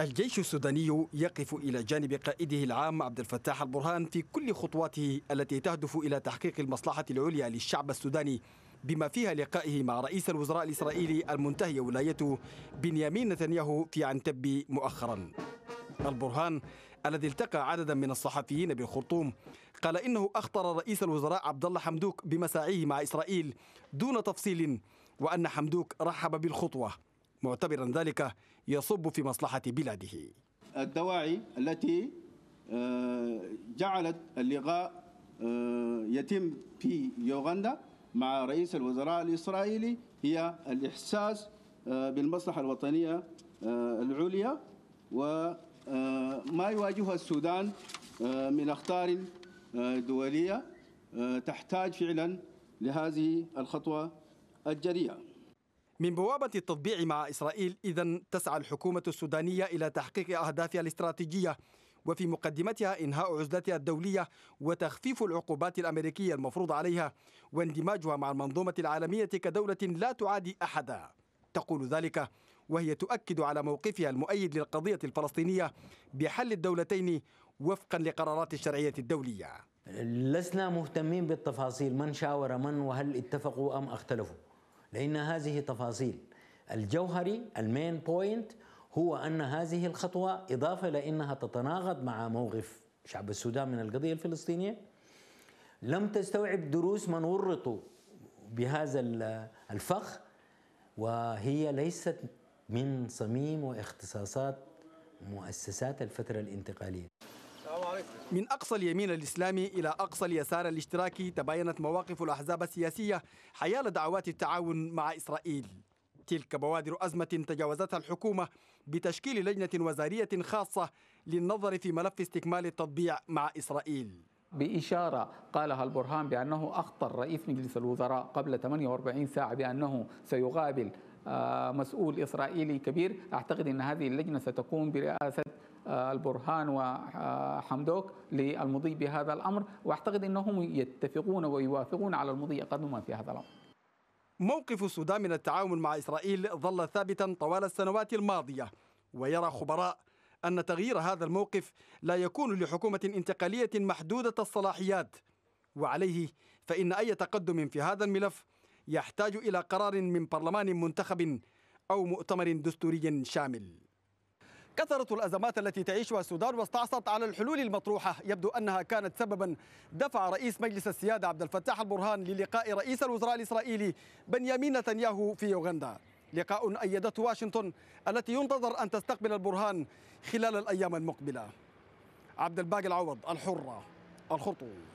الجيش السوداني يقف إلى جانب قائده العام عبد الفتاح البرهان في كل خطواته التي تهدف إلى تحقيق المصلحة العليا للشعب السوداني بما فيها لقائه مع رئيس الوزراء الإسرائيلي المنتهي ولايته بنيامين نتنياهو في عنتب مؤخرا البرهان الذي التقى عددا من الصحفيين بالخرطوم قال إنه أخطر رئيس الوزراء عبد الله حمدوك بمساعيه مع إسرائيل دون تفصيل وأن حمدوك رحب بالخطوة معتبرا ذلك يصب في مصلحة بلاده الدواعي التي آه، جعلت اللقاء آه، يتم في يوغندا مع رئيس الوزراء الإسرائيلي هي الإحساس آه، بالمصلحة الوطنية العليا وما يواجهها السودان من أخطار دولية تحتاج فعلا لهذه الخطوة الجريئة من بوابة التطبيع مع إسرائيل إذا تسعى الحكومة السودانية إلى تحقيق أهدافها الاستراتيجية وفي مقدمتها إنهاء عزلتها الدولية وتخفيف العقوبات الأمريكية المفروض عليها واندماجها مع المنظومة العالمية كدولة لا تعادي أحدا تقول ذلك وهي تؤكد على موقفها المؤيد للقضية الفلسطينية بحل الدولتين وفقا لقرارات الشرعية الدولية لسنا مهتمين بالتفاصيل من شاور من وهل اتفقوا أم اختلفوا لأن هذه تفاصيل الجوهري المين بوينت هو أن هذه الخطوة إضافة لأنها تتناقض مع موقف شعب السودان من القضية الفلسطينية لم تستوعب دروس من ورطوا بهذا الفخ وهي ليست من صميم واختصاصات مؤسسات الفترة الانتقالية من أقصى اليمين الإسلامي إلى أقصى اليسار الاشتراكي تباينت مواقف الأحزاب السياسية حيال دعوات التعاون مع إسرائيل تلك بوادر أزمة تجاوزتها الحكومة بتشكيل لجنة وزارية خاصة للنظر في ملف استكمال التطبيع مع إسرائيل بإشارة قالها البرهان بأنه أخطر رئيس مجلس الوزراء قبل 48 ساعة بأنه سيقابل آه، مسؤول إسرائيلي كبير أعتقد أن هذه اللجنة ستكون برئاسة البرهان وحمدوك للمضي بهذا الأمر وأعتقد أنهم يتفقون ويوافقون على المضي قدما في هذا الأمر موقف السودان من التعاون مع إسرائيل ظل ثابتا طوال السنوات الماضية ويرى خبراء أن تغيير هذا الموقف لا يكون لحكومة انتقالية محدودة الصلاحيات وعليه فإن أي تقدم في هذا الملف يحتاج إلى قرار من برلمان منتخب أو مؤتمر دستوري شامل كثرة الأزمات التي تعيشها السودان واستعصت على الحلول المطروحة يبدو أنها كانت سببا دفع رئيس مجلس السيادة عبد الفتاح البرهان للقاء رئيس الوزراء الإسرائيلي بنيامين نتنياهو في يوغندا لقاء أيدته واشنطن التي ينتظر أن تستقبل البرهان خلال الأيام المقبلة عبد الباقي العوض الحرة الخرطوم